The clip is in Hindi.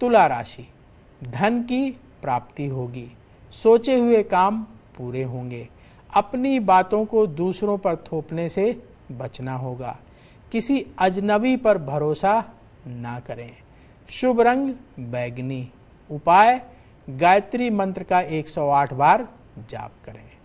तुला राशि धन की प्राप्ति होगी सोचे हुए काम पूरे होंगे अपनी बातों को दूसरों पर थोपने से बचना होगा किसी अजनबी पर भरोसा ना करें शुभ रंग बैगनी उपाय गायत्री मंत्र का 108 बार जाप करें